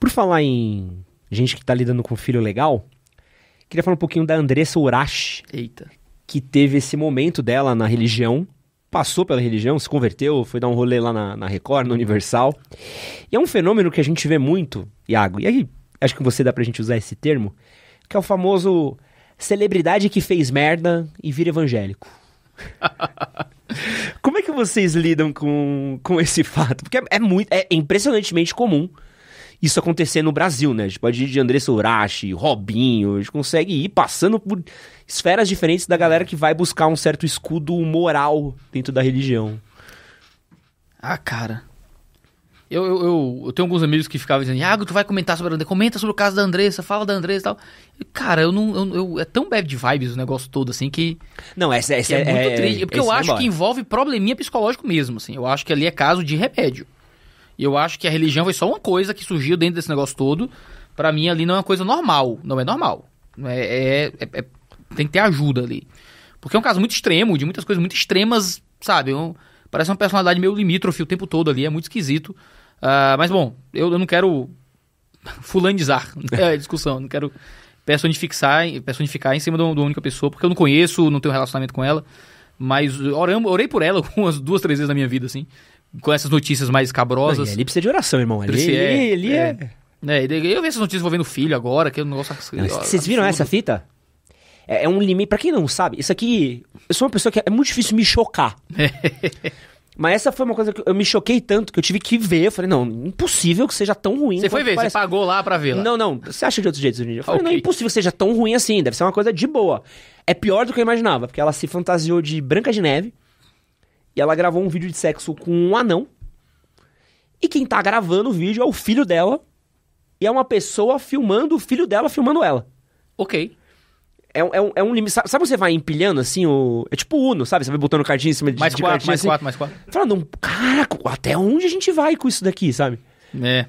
Por falar em gente que tá lidando com filho legal, queria falar um pouquinho da Andressa Urashi. Eita. Que teve esse momento dela na religião, passou pela religião, se converteu, foi dar um rolê lá na, na Record, no Universal. E é um fenômeno que a gente vê muito, Iago, e aí acho que você dá pra gente usar esse termo, que é o famoso celebridade que fez merda e vira evangélico. Como é que vocês lidam com, com esse fato? Porque é, é muito, é impressionantemente comum isso acontecer no Brasil, né? A gente pode ir de Andressa Urashi, Robinho, a gente consegue ir passando por esferas diferentes da galera que vai buscar um certo escudo moral dentro da religião. Ah, cara. Eu, eu, eu, eu tenho alguns amigos que ficavam dizendo, Iago, tu vai comentar sobre a Andressa, comenta sobre o caso da Andressa, fala da Andressa e tal. Cara, eu não. Eu, eu, é tão bad vibes o negócio todo, assim, que. Não, essa, essa que é, é, muito é, triste. Porque eu é acho que envolve probleminha psicológico mesmo, assim. Eu acho que ali é caso de remédio eu acho que a religião foi só uma coisa que surgiu dentro desse negócio todo. Para mim, ali não é uma coisa normal. Não é normal. É, é, é, é, tem que ter ajuda ali. Porque é um caso muito extremo, de muitas coisas muito extremas, sabe? Um, parece uma personalidade meio limítrofe o tempo todo ali. É muito esquisito. Uh, mas, bom, eu, eu não quero fulanizar a discussão. Não quero personificar, personificar em cima de uma única pessoa, porque eu não conheço, não tenho relacionamento com ela. Mas oram, orei por ela umas duas, três vezes na minha vida, assim. Com essas notícias mais cabrosas. Não, ali precisa de oração, irmão. ele ali, é, ali é... é. é eu vi essas notícias envolvendo filho agora, que é um negócio. Não, vocês viram essa fita? É, é um limite. para quem não sabe, isso aqui. Eu sou uma pessoa que é muito difícil me chocar. Mas essa foi uma coisa que eu me choquei tanto que eu tive que ver. Eu falei, não, impossível que seja tão ruim. Você foi ver, parece... você pagou lá pra ver. Não, não. Você acha de outros jeitos hoje em dia? Eu falei, ah, okay. não, impossível que seja tão ruim assim. Deve ser uma coisa de boa. É pior do que eu imaginava, porque ela se fantasiou de Branca de Neve. E ela gravou um vídeo de sexo com um anão. E quem tá gravando o vídeo é o filho dela. E é uma pessoa filmando o filho dela, filmando ela. Ok. É, é, é, um, é um limite. Sabe, sabe você vai empilhando assim? O, é tipo Uno, sabe? Você vai botando cartinha em cima de, mais de quatro, Mais assim, quatro, mais quatro. Falando, caraca, até onde a gente vai com isso daqui, sabe? É.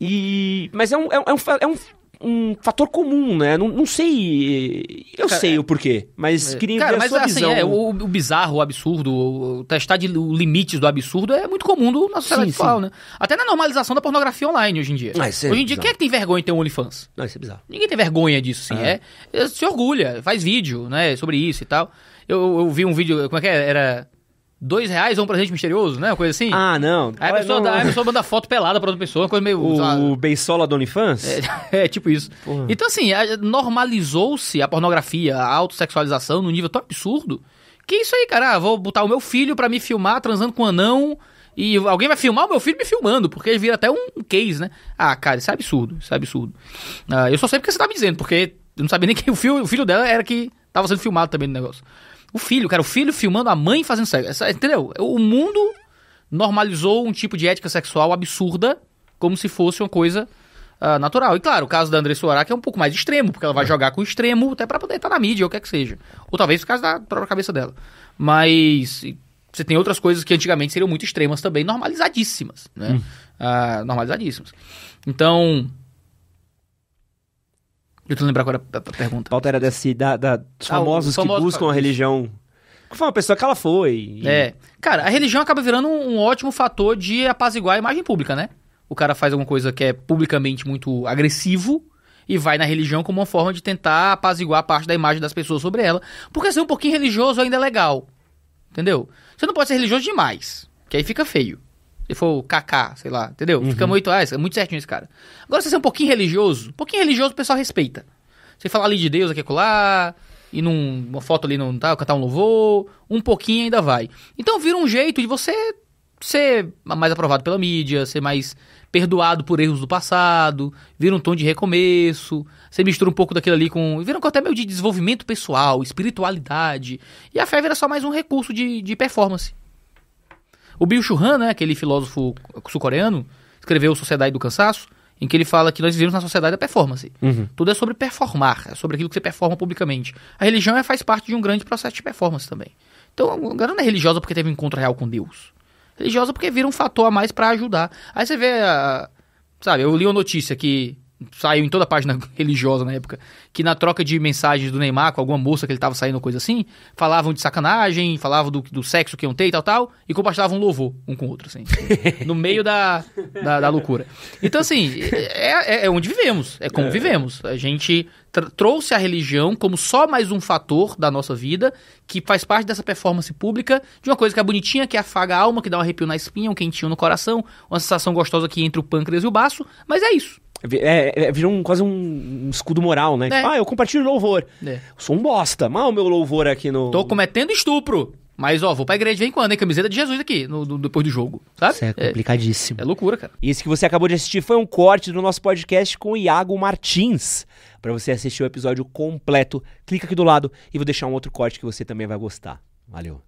E. Mas é um, é, um, é um é um fator comum, né? Não, não sei. Eu cara, sei é... o porquê, mas é. queria cara, ver mas, sua assim, visão. É, o, o, bizarro, o absurdo, o, o testar de o limites do absurdo é muito comum do, na sociedade sim, atual, né? Até na normalização da pornografia online hoje em dia. Ah, é hoje em dia, quem é que tem vergonha de ter um OnlyFans? Não, ah, isso é bizarro. Ninguém tem vergonha disso, sim. Ah. É, se orgulha, faz vídeo, né, sobre isso e tal. Eu, eu vi um vídeo, como é que é? Era dois reais ou um presente misterioso, né? Uma coisa assim. Ah, não. Aí a pessoa, não. a pessoa manda foto pelada pra outra pessoa, uma coisa meio. O, Beisola do OnlyFans? É, é, tipo isso. Porra. Então, assim, normalizou-se a pornografia, a autossexualização num nível tão absurdo que isso aí, cara. Ah, vou botar o meu filho pra me filmar transando com um anão. E alguém vai filmar o meu filho me filmando, porque vira até um case, né? Ah, cara, isso é absurdo, isso é absurdo. Ah, eu só sei porque você tá me dizendo, porque eu não sabia nem que o filho, o filho dela era que tava sendo filmado também no negócio. O filho, cara, o filho filmando a mãe fazendo sexo. Entendeu? O mundo normalizou um tipo de ética sexual absurda como se fosse uma coisa uh, natural. E claro, o caso da Andressa Suará, é um pouco mais extremo, porque ela vai é. jogar com o extremo até para poder estar na mídia, ou o que é que seja. Ou talvez o caso da própria cabeça dela. Mas você tem outras coisas que antigamente seriam muito extremas também, normalizadíssimas, né? Hum. Uh, normalizadíssimas. Então, eu tô lembrar agora a pergunta. A pauta era desse, da, da dos ah, famosos, que buscam a religião. Foi uma pessoa que ela foi. E... É. Cara, a religião acaba virando um, um ótimo fator de apaziguar a imagem pública, né? O cara faz alguma coisa que é publicamente muito agressivo e vai na religião como uma forma de tentar apaziguar parte da imagem das pessoas sobre ela. Porque ser um pouquinho religioso ainda é legal. Entendeu? Você não pode ser religioso demais, que aí fica feio se for o KK, sei lá, entendeu? Uhum. Fica muito, ah, é muito certinho esse cara. Agora, se você é um pouquinho religioso, um pouquinho religioso o pessoal respeita. Você falar ali de Deus aqui acolá, e numa foto ali não tá, cantar um louvor, um pouquinho ainda vai. Então vira um jeito de você ser mais aprovado pela mídia, ser mais perdoado por erros do passado, vira um tom de recomeço, você mistura um pouco daquilo ali com. Vira um até meio de desenvolvimento pessoal, espiritualidade. E a fé vira só mais um recurso de, de performance. O Bill Chul Han, né, aquele filósofo sul-coreano, escreveu Sociedade do Cansaço, em que ele fala que nós vivemos na sociedade da performance. Uhum. Tudo é sobre performar, é sobre aquilo que você performa publicamente. A religião é, faz parte de um grande processo de performance também. Então, a galera não é religiosa porque teve um encontro real com Deus. Religiosa porque vira um fator a mais para ajudar. Aí você vê, a, sabe, eu li uma notícia que saiu em toda a página religiosa na época, que na troca de mensagens do Neymar com alguma moça que ele tava saindo, coisa assim, falavam de sacanagem, falavam do, do sexo que iam ter e tal, tal, e compartilhavam um louvor um com o outro, assim. no meio da, da, da, loucura. Então, assim, é, é, é onde vivemos, é como é. vivemos. A gente trouxe a religião como só mais um fator da nossa vida, que faz parte dessa performance pública, de uma coisa que é bonitinha, que afaga a alma, que dá um arrepio na espinha, um quentinho no coração, uma sensação gostosa que entre o pâncreas e o baço, mas é isso. É, é, virou um, quase um, um, escudo moral, né? É. Tipo, ah, eu compartilho louvor. É. Sou um bosta. Mal o meu louvor aqui no. Tô cometendo estupro. Mas, ó, vou pra igreja de vez em quando, hein? Camiseta de Jesus aqui, no, no, depois do jogo, sabe? Isso é complicadíssimo. É, é loucura, cara. E esse que você acabou de assistir foi um corte do nosso podcast com o Iago Martins. Para você assistir o episódio completo, clica aqui do lado e vou deixar um outro corte que você também vai gostar. Valeu.